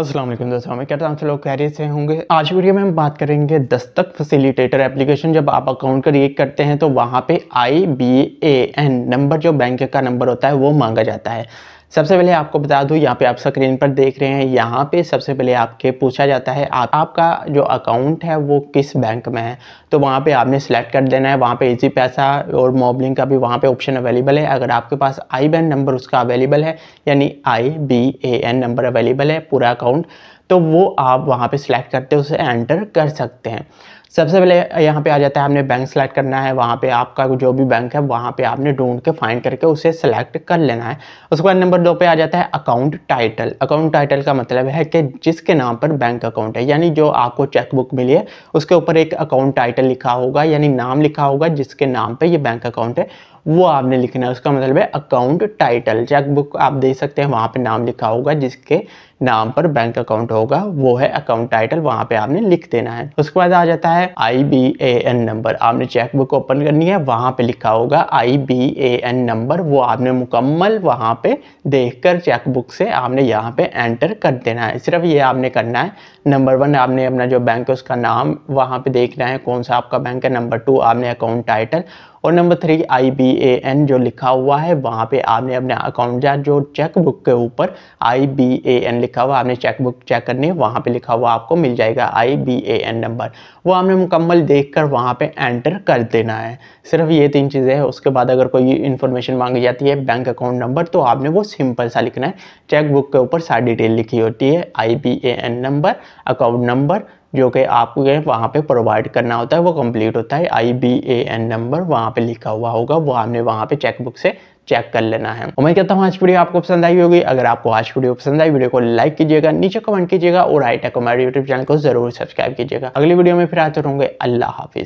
असलम कहते हैं लोग कैरियर से होंगे आज वीडियो में हम बात करेंगे दस्तक फैसिलिटेटर एप्लीकेशन जब आप अकाउंट क्रिएट करते हैं तो वहाँ पे I B A N number जो बैंक का नंबर होता है वो मांगा जाता है सबसे पहले आपको बता दूँ यहाँ पे आप स्क्रीन पर देख रहे हैं यहाँ पे सबसे पहले आपके पूछा जाता है आप आपका जो अकाउंट है वो किस बैंक में है तो वहाँ पे आपने सेलेक्ट कर देना है वहाँ पे इजी पैसा और मोबलिंग का भी वहाँ पे ऑप्शन अवेलेबल है अगर आपके पास आई बैन नंबर उसका अवेलेबल है यानी I B A N number available है पूरा अकाउंट तो वो आप वहाँ पर सिलेक्ट करते हो उसे एंटर कर सकते हैं सबसे पहले यहाँ पे आ जाता है हमने बैंक सेलेक्ट करना है वहाँ पे आपका जो भी बैंक है वहाँ पे आपने ढूंढ के फाइंड करके उसे सेलेक्ट कर लेना है उसके बाद नंबर दो पे आ जाता है अकाउंट टाइटल अकाउंट टाइटल का मतलब है कि जिसके नाम पर बैंक अकाउंट है यानी जो आपको चेकबुक मिली है उसके ऊपर एक अकाउंट टाइटल लिखा होगा यानी नाम लिखा होगा जिसके नाम पर ये बैंक अकाउंट है वो आपने लिखना है उसका मतलब है अकाउंट टाइटल चेकबुक आप देख सकते हैं वहाँ पे नाम लिखा होगा जिसके नाम पर बैंक अकाउंट होगा वो है अकाउंट टाइटल वहाँ पे आपने लिख देना है उसके बाद आ जाता है I B A N number आपने चेकबुक ओपन करनी है वहाँ पे लिखा होगा I B A N number वो आपने मुकम्मल वहाँ पे देखकर चेकबुक से आपने यहाँ पे एंटर कर देना है सिर्फ ये आपने करना है नंबर वन आपने अपना जो बैंक है उसका नाम वहाँ पे देखना है कौन सा आपका बैंक है नंबर टू आपने अकाउंट टाइटल और number three I B A N जो लिखा हुआ है वहाँ पे आपने अपने अकाउंट या जो चेकबुक के ऊपर आई बी ए एन लिखा हुआ आपने चेकबुक चेक करनी है वहाँ पे लिखा हुआ आपको मिल जाएगा I B A N number वो आपने मुकम्मल देख कर वहाँ पर एंटर कर देना है सिर्फ ये तीन चीज़ें हैं उसके बाद अगर कोई इन्फॉर्मेशन मांगी जाती है बैंक अकाउंट नंबर तो आपने वो सिंपल सा लिखना है चेकबुक के ऊपर सारी डिटेल लिखी होती है I B A N number account number जो कि आपको वहाँ पे प्रोवाइड करना होता है वो कंप्लीट होता है I B A N number वहाँ पे लिखा हुआ होगा वो आपने वहाँ पे चेकबुक से चेक कर लेना है उम्मीद करता हूँ आज वीडियो आपको पसंद आई होगी अगर आपको आज वीडियो पसंद आई वीडियो को लाइक कीजिएगा नीचे कमेंट कीजिएगा और आई टेक हमारे यूट्यूब चैनल को जरूर सब्सक्राइब कीजिएगा अगली वीडियो में फिर आते रहूंगे अल्लाह हाफिज